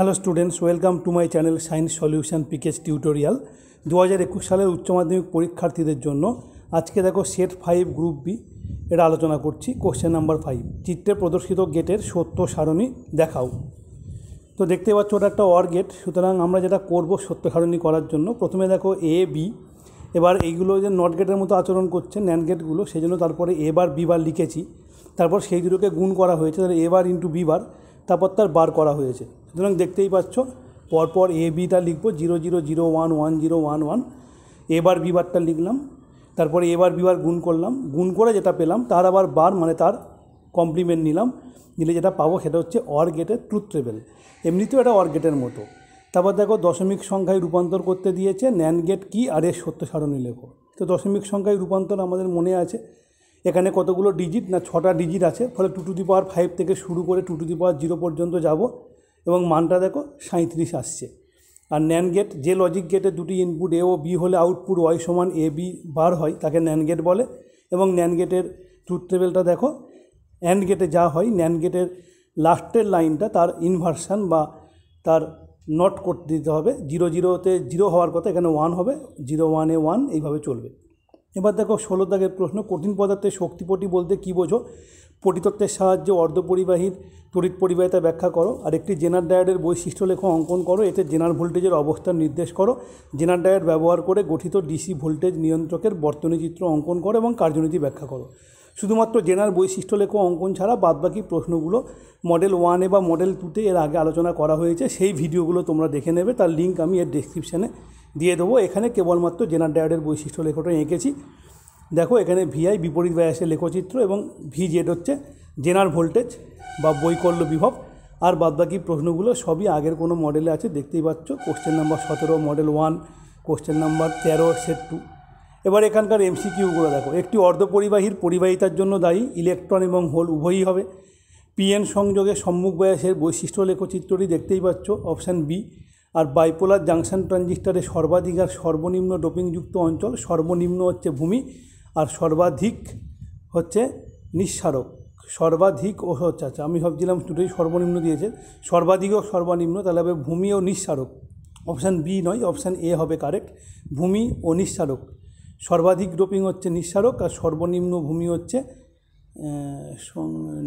hello students welcome to my channel science solution পিকেস tutorial দু হাজার একুশ সালের উচ্চ মাধ্যমিক পরীক্ষার্থীদের জন্য আজকে দেখো সেট ফাইভ গ্রুপ বি এটা আলোচনা করছি কোশ্চেন নাম্বার ফাইভ চিত্রে প্রদর্শিত গেটের সত্য সারণী দেখাও তো দেখতে পাচ্ছ ওটা একটা অর গেট সুতরাং আমরা যেটা করব সত্য সারণী করার জন্য প্রথমে দেখো এ বি এবার এইগুলো যে নট গেটের মতো আচরণ করছে ন্যান গেটগুলো সেই জন্য তারপরে এ বার বি বার লিখেছি তারপর সেই দুটোকে গুণ করা হয়েছে তাহলে এ বার ইন্টু বি বার তারপর তার বার করা হয়েছে সুতরাং দেখতেই পাচ্ছ পরপর এ বিটা লিখবো zero zero zero one one zero one one এবার বি বারটা লিখলাম তারপরে এবার বিবার গুণ করলাম গুণ করে যেটা পেলাম তার আবার বার মানে তার কমপ্লিমেন্ট নিলাম নিলে যেটা পাবো সেটা হচ্ছে অর গেটের ট্রুথ টেবিল এমনিতেও এটা অর গেটের মতো তারপর দেখো দশমিক সংখ্যায় রূপান্তর করতে দিয়েছে ন্যান গেট কী আর এর সত্য সারণী লেখো তো দশমিক সংখ্যায় রূপান্তর আমাদের মনে আছে এখানে কতগুলো ডিজিট না ছটা ডিজিট আছে ফলে two to the power five থেকে শুরু করে two to the power zero পর্যন্ত যাব এবং মানটা দেখো সাঁত্রিশ আসছে আর ন্যান গেট যে লজিক গেটে দুটি ইনপুট এ ও বি হলে আউটপুট ওয়াই সমান এ বি বার হয় তাকে ন্যান গেট বলে এবং ন্যান গেটের ট্রুথ টেবিলটা দেখো অ্যান্ড গেটে যা হয় ন্যান গেটের লাস্টের লাইনটা তার ইনভার্সান বা তার নট করতে দিতে হবে জিরো জিরোতে জিরো হওয়ার কথা এখানে ওয়ান হবে জিরো ওয়ানে ওয়ান এইভাবে চলবে এবার দেখো ষোলো দাগের প্রশ্ন কঠিন পদার্থের শক্তিপটি বলতে কী বোঝো পটিতত্ত্বের সাহায্যে অর্ধপরিবাহীর তড়িৎ পরিবাহিতা ব্যাখ্যা করো আর একটি জেনার ডায়ারের বৈশিষ্ট্য লেখ অঙ্কন করো এতে জেনার ভোল্টেজের অবস্থান নির্দেশ করো জেনার ডায়ার ব্যবহার করে গঠিত ডিসি ভোল্টেজ নিয়ন্ত্রকের বর্তনী চিত্র অঙ্কন করো এবং কার্যনীতি ব্যাখ্যা করো শুধুমাত্র জেনার বৈশিষ্ট্য লেখ অঙ্কন ছাড়া বাদবাকি প্রশ্নগুলো মডেল ওয়ানে বা মডেল টুতে এর আগে আলোচনা করা হয়েছে সেই ভিডিওগুলো তোমরা দেখে নেবে তার লিঙ্ক আমি এর ডিসক্রিপশানে দিয়ে দেবো এখানে কেবলমাত্র জেনার ডায়ডের বৈশিষ্ট্য লেখাটা এঁকেছি দেখো এখানে ভিআই বিপরীত ব্যয়াসে লেখচিত্র এবং ভি জেড হচ্ছে জেনার ভোল্টেজ বা বৈকল্য বিভব আর বাদবাকি প্রশ্নগুলো সবই আগের কোনো মডেলে আছে দেখতেই পাচ্ছ কোশ্চেন নাম্বার সতেরো মডেল ওয়ান কোশ্চেন নাম্বার তেরো সেট টু এবার এখানকার এমসিকিউগুলো দেখো একটি অর্ধপরিবাহীর পরিবাহিতার জন্য দায়ী ইলেকট্রন এবং হোল উভয়ই হবে পিএন সংযোগে সম্মুখ বয়সের বৈশিষ্ট্য লেখচিত্রটি দেখতেই পাচ্ছ অপশান বি আর বাইপোলার জাংশন ট্রানজিস্টারে সর্বাধিক আর সর্বনিম্ন ডোপিংযুক্ত অঞ্চল সর্বনিম্ন হচ্ছে ভূমি আর সর্বাধিক হচ্ছে নিঃসারক সর্বাধিক ও হচ্ছে আচ্ছা আমি ভাবছিলাম দুটোই সর্বনিম্ন দিয়েছে সর্বাধিক ও সর্বনিম্ন তাহলে হবে ভূমি ও নিঃসারক অপশান বি নয় অপশান এ হবে কারেক্ট ভূমি ও নিঃসারক সর্বাধিক ডোপিং হচ্ছে নিঃসারক আর সর্বনিম্ন ভূমি হচ্ছে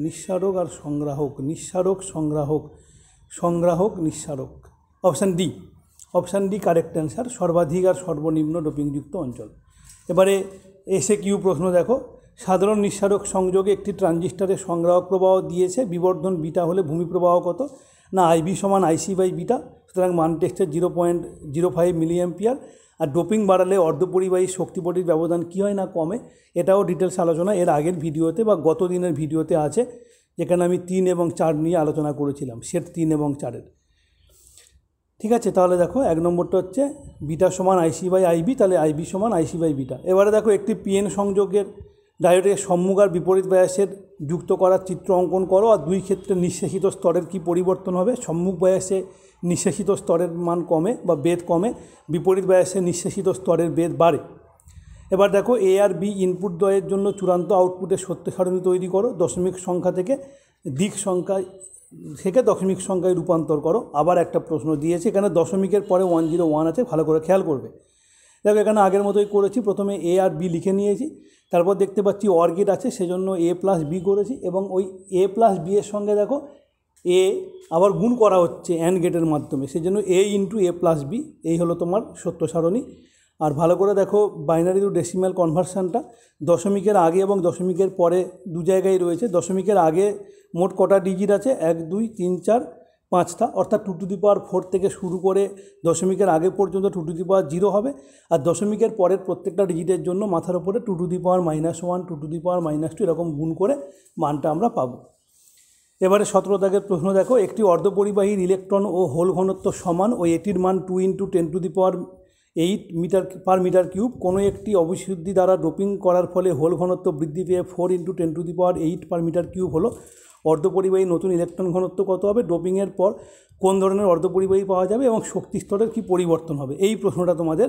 নিঃসারক আর সংগ্রাহক নিঃসারক সংগ্রাহক সংগ্রাহক নিঃসারক option D option D correct answer সর্বাধিক আর সর্বনিম্ন ডোপিংযুক্ত অঞ্চল এবারে এসে কিউ প্রশ্ন দেখো সাধারণ নিঃসারক সংযোগে একটি ট্রানজিস্টারের সংগ্রাহক প্রবাহ দিয়েছে বিবর্ধন বিটা হলে ভূমি প্রবাহ কত না আইবি সমান আইসি বাই বিটা সুতরাং মান টেস্টের zero point zero five milliampere আর ডোপিং বাড়ালে অর্ধপরিবাহী শক্তিপটির ব্যবধান কী হয় না কমে এটাও ডিটেলস আলোচনা এর আগের ভিডিওতে বা গত দিনের ভিডিওতে আছে যেখানে আমি তিন এবং চার নিয়ে আলোচনা করেছিলাম সেট তিন এবং চারের ঠিক আছে তাহলে দেখো এক নম্বরটা হচ্ছে বিটা সমান আইসি বাই আইবি তাহলে আইবি সমান আইসি বাই বিটা এবারে দেখো একটি পিএন সংযোগের ডায়োডের সম্মুখ আর বিপরীত বয়সের যুক্ত করার চিত্র অঙ্কন করো আর দুই ক্ষেত্রে নিঃশেষিত স্তরের কি পরিবর্তন হবে সম্মুখ বয়সে নিঃশেষিত স্তরের মান কমে বা বেদ কমে বিপরীত বয়সে নিঃশেষিত স্তরের বেদ বাড়ে এবার দেখো এ আর বি ইনপুট দয়ের জন্য চূড়ান্ত আউটপুটের সত্য সারণী তৈরি করো দশমিক সংখ্যা থেকে দিক সংখ্যা থেকে দশমিক সংখ্যায় রূপান্তর করো আবার একটা প্রশ্ন দিয়েছে এখানে দশমিকের পরে ওয়ান জিরো ওয়ান আছে ভালো করে খেয়াল করবে দেখো এখানে আগের মতোই করেছি প্রথমে এ আর বি লিখে নিয়েছি তারপর দেখতে পাচ্ছি অর্গিট আছে সেজন্য এ প্লাস বি করেছি এবং ওই এ প্লাস বি এর সঙ্গে দেখো এ আবার গুণ করা হচ্ছে অ্যান্ড গেটের মাধ্যমে সেজন্য A into A plus B এই হলো তোমার সত্য সারণী আর ভালো করে দেখো বাইনারি টু ডেসিমাল কনভার্সানটা দশমিকের আগে এবং দশমিকের পরে দু জায়গায় রয়েছে দশমিকের আগে মোট কটা ডিজিট আছে এক দুই তিন চার পাঁচটা অর্থাৎ two to the power four থেকে শুরু করে দশমিকের আগে পর্যন্ত two to the power zero হবে আর দশমিকের পরের প্রত্যেকটা ডিজিটের জন্য মাথার উপরে two to the power minus one two to the power minus two এরকম গুণ করে মানটা আমরা পাবো এবারে সতেরো দাগের প্রশ্ন দেখো একটি অর্ধপরিবাহীর ইলেকট্রন ও হোল ঘনত্ব সমান ও এটির মান two into ten to the power eight metre per metre cube কোনো একটি অবিশুদ্ধি দ্বারা ডোপিং করার ফলে হোল ঘনত্ব বৃদ্ধি পেয়ে four into ten to the power eight per metre cube হলো অর্ধপরিবাহী নতুন ইলেকট্রন ঘনত্ব কত হবে ডোপিংয়ের পর কোন ধরনের অর্ধপরিবাহী পাওয়া যাবে এবং শক্তি স্তরের কী পরিবর্তন হবে এই প্রশ্নটা তোমাদের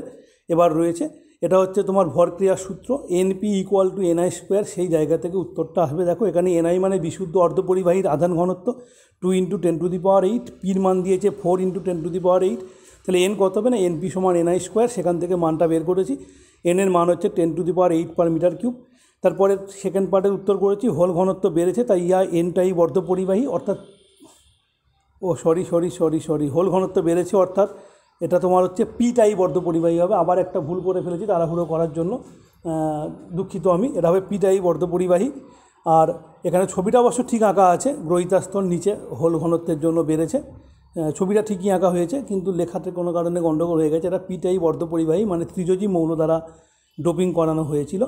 এবার রয়েছে এটা হচ্ছে তোমার ভরক্রিয়ার সূত্র NP equal to NI square সেই জায়গা থেকে উত্তরটা আসবে দেখো এখানে এনআই মানে বিশুদ্ধ অর্ধপরিবাহীর আধান ঘনত্ব two into ten to the power eight পির মান দিয়েছে four into ten to the power eight তাহলে এন কত হবে না এন পি সমান এনআই স্কোয়ার সেখান থেকে মানটা বের করেছি এনের মান হচ্ছে ten to the power eight per metre cube তারপরে সেকেন্ড পার্টের উত্তর করেছি হোল ঘনত্ব বেড়েছে তাই ইয়া এনটাই বর্ধ পরিবাহী অর্থাৎ ও sorry sorry sorry sorry hole ঘনত্ব বেড়েছে অর্থাৎ এটা তোমার হচ্ছে পিটাই বর্ধ পরিবাহী হবে আবার একটা ভুল করে ফেলেছি তাড়াহুড়ো করার জন্য দুঃখিত আমি এটা হবে পিটাই বর্ধ পরিবাহী আর এখানে ছবিটা অবশ্য ঠিক আঁকা আছে গ্রহিতাস্তর নিচে হোল ঘনত্বের জন্য বেড়েছে ছবিটা ঠিকই আঁকা হয়েছে কিন্তু লেখাতে কোনো কারণে গণ্ডগোল হয়ে গেছে এটা পিটাই বর্ধপরিবাহী মানে ত্রিজজি মৌল দ্বারা ডোপিং করানো হয়েছিল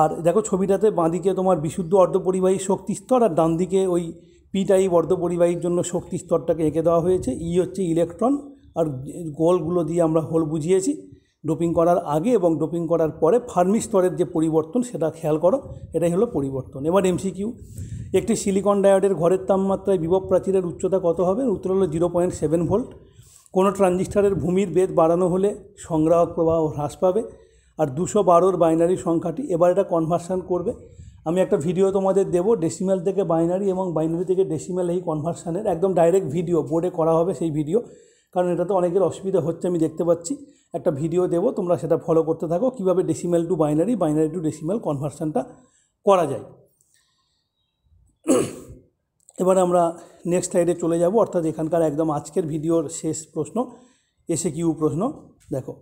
আর দেখো ছবিটাতে বাঁদিকে তোমার বিশুদ্ধ অর্ধপরিবাহী শক্তিস্তর আর ডান দিকে ওই পিটাই অর্ধপরিবাহীর জন্য শক্তিস্তরটাকে এঁকে দেওয়া হয়েছে ই e হচ্ছে ইলেকট্রন আর গোলগুলো দিয়ে আমরা হোল বুঝিয়েছি ডোপিং করার আগে এবং ডোপিং করার পরে ফার্মি স্তরের যে পরিবর্তন সেটা খেয়াল করো এটাই হলো পরিবর্তন এবার এমসিকিউ একটি সিলিকন ডায়োডের ঘরের তাপমাত্রায় বিভব প্রাচীরের উচ্চতা কত হবে উত্তর হলো জিরো পয়েন্ট সেভেন ভোল্ট কোনো ট্রানজিস্টারের ভূমির বেদ বাড়ানো হলে সংগ্রাহক প্রবাহ হ্রাস পাবে আর দুশো বারোর বাইনারি সংখ্যাটি এবার এটা কনভার্সান করবে আমি একটা ভিডিও তোমাদের দেব ডেসিমেল থেকে বাইনারি এবং বাইনারি থেকে ডেসিমেল এই কনভার্সানের একদম ডাইরেক্ট ভিডিও বোর্ডে করা হবে সেই ভিডিও কারণ এটাতে অনেকের অসুবিধা হচ্ছে আমি দেখতে পাচ্ছি একটা ভিডিও দেবো তোমরা সেটা ফলো করতে থাকো কীভাবে decimal to binary binary to decimal কনভার্সনটা করা যায় এবার আমরা নেক্সট স্লাইডে চলে যাব অর্থাৎ এখানকার একদম আজকের ভিডিওর শেষ প্রশ্ন এসে কিউ প্রশ্ন দেখো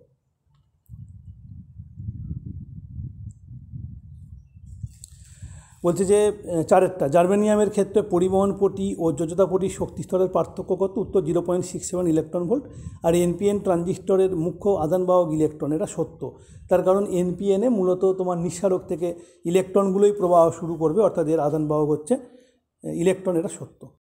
বলছে যে চারেরটা জার্মেনিয়ামের ক্ষেত্রে পরিবহন পটি ও যোজতা পটি শক্তি স্তরের পার্থক্য কত উত্তর zero point six seven electron volt আর এনপিএন ট্রানজিস্টরের মুখ্য আদানবাহক ইলেকট্রন এটা সত্য তার কারণ এনপিএনে মূলত তোমার নিঃসারক থেকে ইলেকট্রনগুলোই প্রবাহ শুরু করবে অর্থাৎ এর আদানবাহক হচ্ছে ইলেকট্রন এটা সত্য